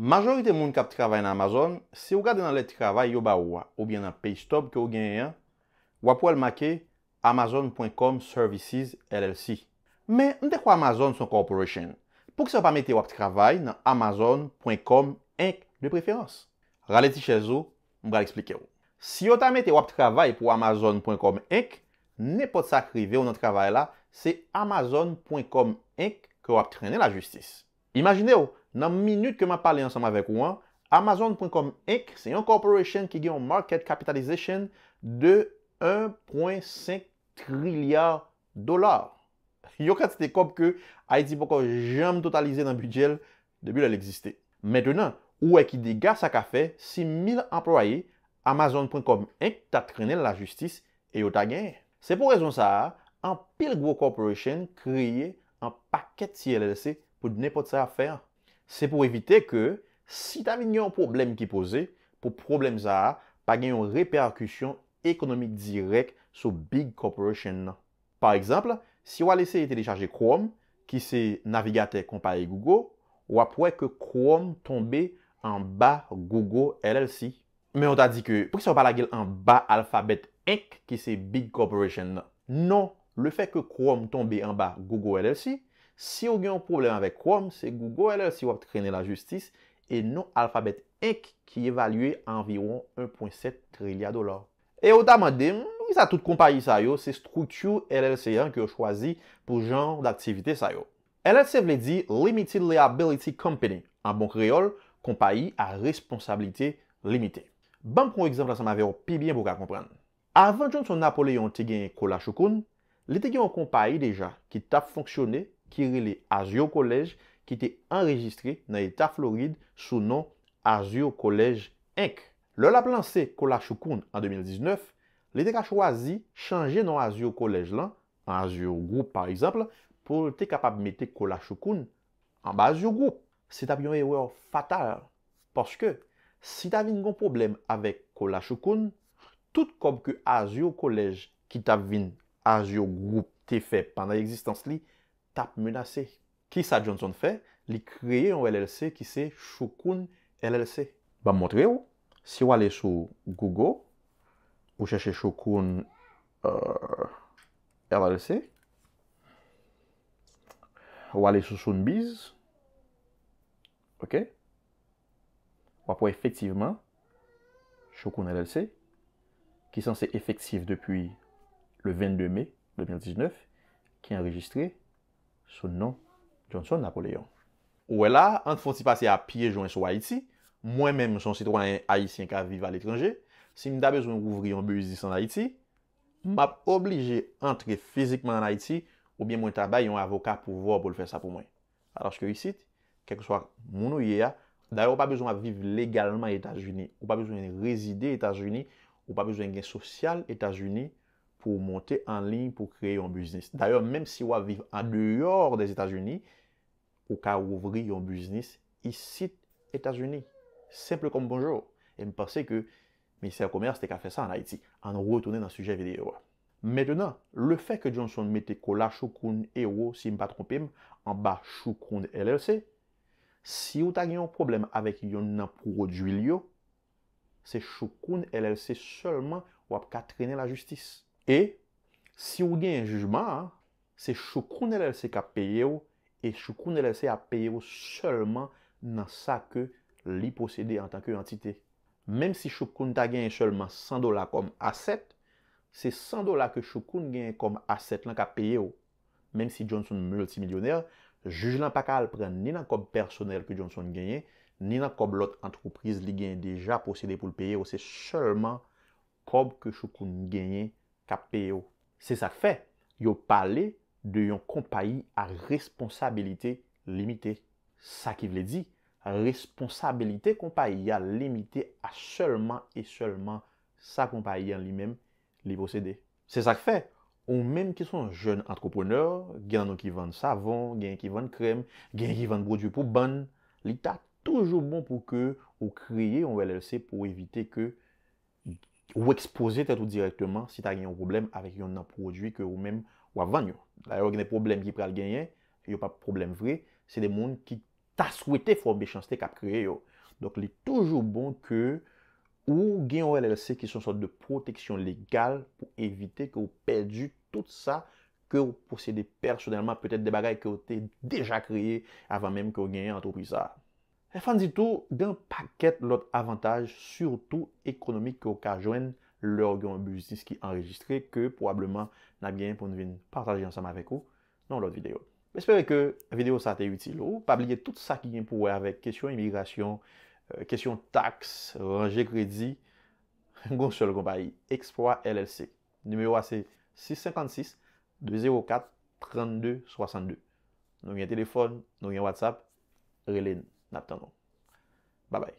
Majorite moun kap travay nan Amazon, se ou gade nan let travay yo ba ou a, ou bien nan PayStop ki ou genye a, wap wèl make Amazon.com Services LLC. Men, ndè kwa Amazon son korporasyen, pouk se wap amete wap travay nan Amazon.com Inc. de preferans? Rale ti chèzou, mbra l'explike ou. Si wap amete wap travay pou Amazon.com Inc., ne pot sa krive ou nan travay la, se Amazon.com Inc. ke wap trene la justis. Imajine ou, nan minute ke ma pale ansam avek ou an, Amazon.com ek se yon korporasyen ki gen yon market kapitalizasyen de 1.5 trilya dolar. Yo kat se te kop ke Haiti poko jam totalize nan budjel, debil el existe. Metenan, ou ek ki diga sa kafe, 6.000 employe, Amazon.com ek ta trenel la justis e yo ta gen. Se pou rezon sa, an pil gwo korporasyen kreye an paket CLLC kapitalizasyen. pour n'importe ça à faire. C'est pour éviter que, si tu as un problème qui pose, pour problème ça, pas une répercussion économique directe sur big corporation. Par exemple, si on a laissé télécharger Chrome, qui c'est navigateur comparé Google, ou après que Chrome tombe en bas Google LLC. Mais on t'a dit que, pour ça pas en bas Alphabet Inc., qui c'est Big Corporation? Non, le fait que Chrome tombe en bas Google LLC, Si yo gen yon problem avèk koum, se Google LLC wap te krene la justis e nou alfabet ek ki evalue anviron 1.7 triliya dolar. E yo daman de, mwisa tout kompayi sayo, se struktu LLC yon ki yo chwazi pou jan d'aktivite sayo. LLC vle di Limited Liability Company. An bon kriol, kompayi a responsabilite limité. Bam kon ekzam la sa ma vero pi bien pou ka kompren. Aven joun son napole yon te gen kou la choukoun, le te gen yon kompayi deja ki tap fonksyone, ki rile AzioKolej ki te enregistre nan Eta Florid sou nan AzioKolej 1k. Le la planse Kola Choukoun an 2019, le te ka chwazi chanje nan AzioKolej lan, an AzioGrou par exemple, pou te kapab mette Kola Choukoun an ba AzioGrou. Se ta bion ewe ou fatar, porske si ta vin goun problem avek Kola Choukoun, tout kom ki AzioKolej ki ta vin AzioGrou te fe pwanda ye existans li, menacé qui ça sa Johnson fait, Li créer un LLC qui se Shukun LLC. Ba montre ou, si vous allez sur Google, ou cherchez Shukun euh, LLC, ou aller sur Sunbiz, ok? Ou pour effectivement Shukun LLC, qui est censé effectif depuis le 22 mai 2019, qui est enregistré Son nan, Johnson Napoléon. Ouè la, an te fonsi pasi a piye joun sou Haiti, mwen men monson sitwa yon Haitien ka vive a l'étranger, si m da bezwen rouvri yon bezis an Haiti, m ap oblige antre fizikman an Haiti, oubyen mwen tabay yon avoka pou vò pou l'fè sa pou mwen. Alorske yon sit, kek sou ak mounou yè ya, daye w pa bezwen a vive legalman yon Etat-Unis, w pa bezwen yon rezide Etat-Unis, w pa bezwen gen sosyal Etat-Unis, pour monter en ligne pour créer un business. D'ailleurs, même si vous vivez en dehors des États-Unis, vous pouvez ouvrir un business ici, États-Unis. Simple comme bonjour. Et me pensais que le ministère du Commerce qu'à fait ça en Haïti, en retournant dans sujet vidéo. Maintenant, le fait que Johnson mettez la Choukoun Hero, si je ne me pas en bas Choukoun LLC, si vous avez un problème avec un produit, c'est Choukoun LLC seulement ou traîner la justice. E, si ou gen yon jujman, se choukoun el el se ka peye ou, e choukoun el el se a peye ou seulement nan sa ke li posede en tanke entite. Mem si choukoun ta gen seulement 100 dola kom asset, se 100 dola ke choukoun gen kom asset lan ka peye ou. Mem si Johnson multimilyoner, jujlan pa kal pren ni nan kob personel ke Johnson genye, ni nan kob lot entreprise li gen deja posede pou l'peye ou, se seulement kob ke choukoun genye, Se sak fe, yo pale de yon kompayi a responsabilite limite. Sa ki vle di, responsabilite kompayi a limite a selman e selman sa kompayi an li mem li procede. Se sak fe, ou menm ki son jen antroponeur, gen anon ki vande savon, gen ki vande krem, gen ki vande brodyu pou ban, li ta toujou bon pou ke ou kriye yon WLLC pou evite ke Ou expose te tou direktman si ta gen yon problem avek yon nan prodwi ke ou men wap vanyo. La yo gen e problem ki pre al genyen, yo pa problem vre, se de moun ki ta swete fwa bechans te kap kre yo. Donk li toujou bon ke ou gen yon LLC ki son sort de proteksyon legal pou evite ke ou pedu tout sa ke ou posede personelman petet de bagay ke ou te deja kreye avan menm ke ou genyen anto pri sa. E fan di tou den paket lot avantaj surtout ekonomik ki ou ka jwen lor gwen bujistis ki enregistre ke pouableman nan gen pou nou vin partaje ansam avek ou nan lot videyo. M espere ke videyo sa te utile ou pa bliye tout sa ki gen pouwe avek kesyon emigrasyon, euh, kesyon taks, ranger kredi, goun sou l kompayi, Expoa LLC. Numero a se 656-204-3262. Nou gen telefon, nou gen WhatsApp, relen. نبتەمەوە بەبی